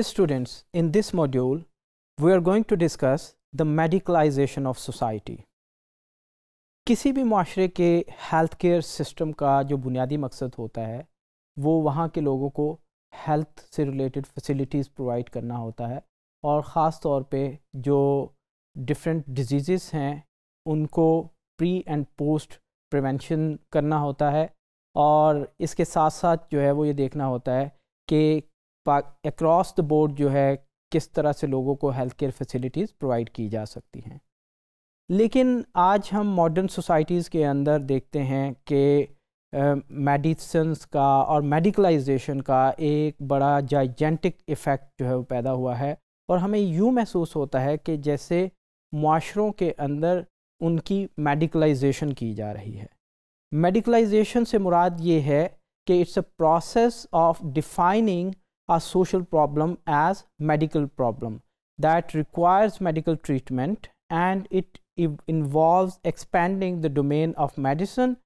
Dear students, in this module, we are going to discuss the medicalization of society. किसी भी माशरे के health care system का जो बुनियादी मकसद होता है वो वहाँ के लोगों को हेल्थ से रिलेटेड फैसिलिटीज़ प्रोवाइड करना होता है और ख़ास तौर पे जो डिफरेंट डिजीज़ हैं उनको प्री एंड पोस्ट प्रिवेंशन करना होता है और इसके साथ साथ जो है वो ये देखना होता है कि अक्रॉस द बोर्ड जो है किस तरह से लोगों को हेल्थ केयर फैसिलिटीज़ प्रोवाइड की जा सकती हैं लेकिन आज हम मॉडर्न सोसाइटीज़ के अंदर देखते हैं कि मेडिसन uh, का और मेडिकलाइजेशन का एक बड़ा जाइजेंटिक इफ़ेक्ट जो है वो पैदा हुआ है और हमें यूँ महसूस होता है कि जैसे माशरों के अंदर उनकी मेडिकलाइजेशन की जा रही है मेडिकलाइजेशन से मुराद ये है कि it's a process of defining a social problem as medical problem that requires medical treatment and it involves expanding the domain of medicine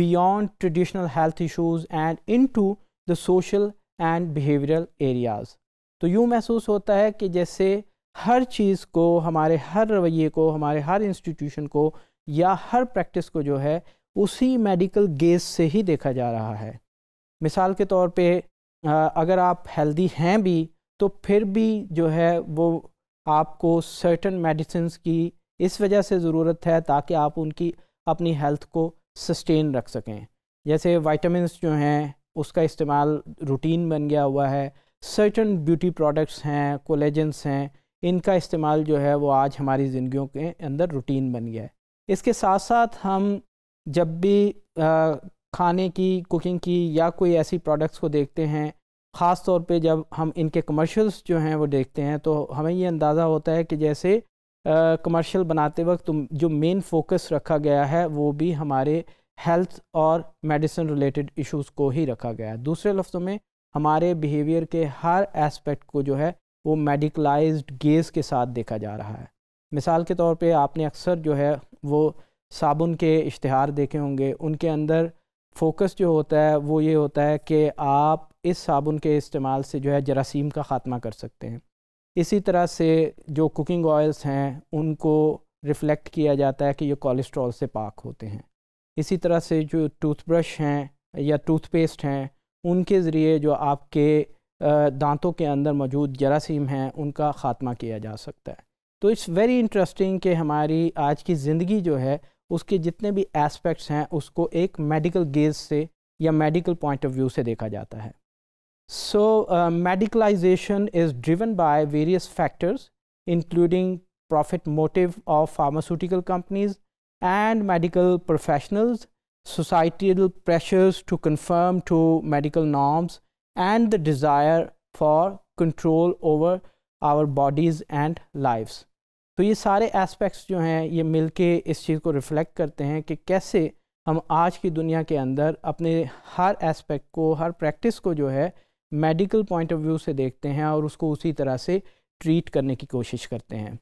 beyond traditional health issues and into the social and behavioral areas. to यूँ mehsoos hota hai ki jaise har cheez ko hamare har ravaiye ko hamare har institution ko ya har practice ko jo hai usi medical gaze se hi dekha ja raha hai misal ke taur pe अगर आप healthy हैं भी तो फिर भी जो है वो आपको सर्टन मेडिसिन की इस वजह से ज़रूरत है ताकि आप उनकी अपनी हेल्थ को सस्टेन रख सकें जैसे वाइटामिन जो हैं उसका इस्तेमाल रूटीन बन गया हुआ है सर्टन ब्यूटी प्रोडक्ट्स हैं कोलेजेंस हैं इनका इस्तेमाल जो है वो आज हमारी ज़िंदगियों के अंदर रूटीन बन गया है इसके साथ साथ हम जब भी खाने की कुकिंग की या कोई ऐसी प्रोडक्ट्स को देखते हैं ख़ास तौर पे जब हम इनके कमर्शियल्स जो हैं वो देखते हैं तो हमें ये अंदाज़ा होता है कि जैसे कमर्शियल बनाते वक्त जो मेन फोकस रखा गया है वो भी हमारे हेल्थ और मेडिसिन रिलेटेड इश्यूज़ को ही रखा गया है दूसरे लफ्ज़ों में हमारे बिहेवियर के हर एस्पेक्ट को जो है वो मेडिकलाइज गेज़ के साथ देखा जा रहा है मिसाल के तौर पर आपने अक्सर जो है वो साबुन के इश्तहार देखे होंगे उनके अंदर फोकस जो होता है वो ये होता है कि आप इस साबुन के इस्तेमाल से जो है जरासीम का ख़ात्मा कर सकते हैं इसी तरह से जो कुकिंग ऑयल्स हैं उनको रिफ़्लेक्ट किया जाता है कि ये कोलेस्ट्रॉल से पाक होते हैं इसी तरह से जो टूथब्रश हैं या टूथपेस्ट हैं उनके ज़रिए जो आपके दांतों के अंदर मौजूद जरासीम हैं उनका ख़ात्मा किया जा सकता है तो इट्स वेरी इंटरेस्टिंग कि हमारी आज की ज़िंदगी जो है उसके जितने भी एस्पेक्ट्स हैं उसको एक मेडिकल गेज से या मेडिकल पॉइंट ऑफ व्यू से देखा जाता है so medicalization is driven by various factors including profit motive of pharmaceutical companies and medical professionals societal pressures to conform to medical norms and the desire for control over our bodies and lives तो ये सारे aspects जो हैं ये मिलके इस चीज़ को reflect करते हैं कि कैसे हम आज की दुनिया के अंदर अपने हर एस्पेक्ट को हर प्रैक्टिस को जो है मेडिकल पॉइंट ऑफ व्यू से देखते हैं और उसको उसी तरह से ट्रीट करने की कोशिश करते हैं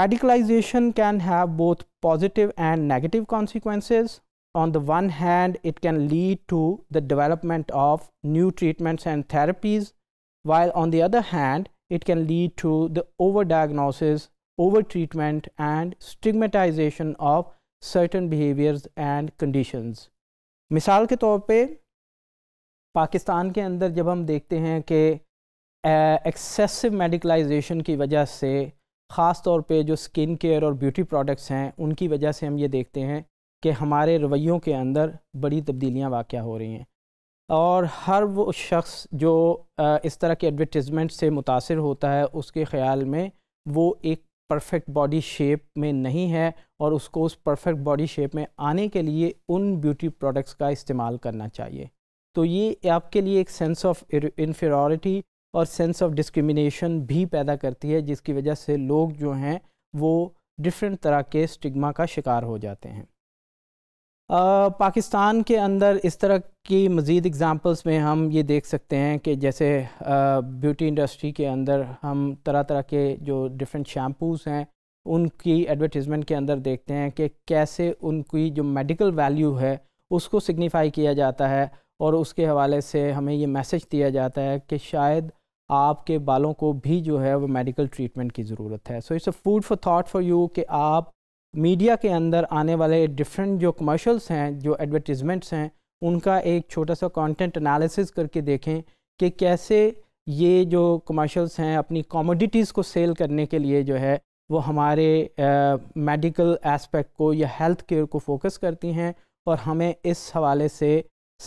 medicalization can have both positive and negative consequences on the one hand it can lead to the development of new treatments and therapies while on the other hand it can lead to the overdiagnosis, overtreatment, and stigmatization of certain behaviors and conditions. मिसाल के तौर पे पाकिस्तान के अंदर जब हम देखते हैं कि एक्सेसिव मेडिकलाइजेशन की वजह से ख़ास तौर पे जो स्किन केयर और ब्यूटी प्रोडक्ट्स हैं उनकी वजह से हम ये देखते हैं कि हमारे रवैयों के अंदर बड़ी तब्दीलियां वाक़ हो रही हैं और हर वो शख्स जो इस तरह के एडवर्टिज़मेंट से मुतासर होता है उसके ख़्याल में वो एक परफेक्ट बॉडी शेप में नहीं है और उसको उस परफेक्ट बॉडी शेप में आने के लिए उन ब्यूटी प्रोडक्ट्स का इस्तेमाल करना चाहिए तो ये आपके लिए एक सेंस ऑफ इन्फेरिटी और सेंस ऑफ डिस्क्रिमिनेशन भी पैदा करती है जिसकी वजह से लोग जो हैं वो डिफरेंट तरह के स्टिग्मा का शिकार हो जाते हैं पाकिस्तान के अंदर इस तरह की मज़ीद एग्ज़ाम्पल्स में हम ये देख सकते हैं कि जैसे ब्यूटी इंडस्ट्री के अंदर हम तरह तरह के जो डिफरेंट शैम्पूज़ हैं उनकी एडवर्टीज़मेंट के अंदर देखते हैं कि कैसे उनकी जो मेडिकल वैल्यू है उसको सिग्निफाई किया जाता है और उसके हवाले से हमें ये मैसेज दिया जाता है कि शायद आपके बालों को भी जो है वो मेडिकल ट्रीटमेंट की ज़रूरत है so it's a food for thought for you कि आप मीडिया के अंदर आने वाले डिफरेंट जो कमर्शल्स हैं जो एडवर्टीज़मेंट्स हैं उनका एक छोटा सा कंटेंट एनालिसिस करके देखें कि कैसे ये जो कमर्शल्स हैं अपनी कॉमोडिटीज़ को सेल करने के लिए जो है वो हमारे मेडिकल एस्पेक्ट को या हेल्थ केयर को फोकस करती हैं और हमें इस हवाले से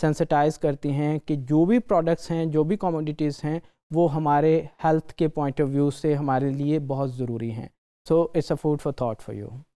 सेंसिटाइज़ करती हैं कि जो भी प्रोडक्ट्स हैं जो भी कॉमोडिटीज़ हैं वो हमारे हेल्थ के पॉइंट ऑफ व्यू से हमारे लिए बहुत ज़रूरी हैं so it's a food for thought for you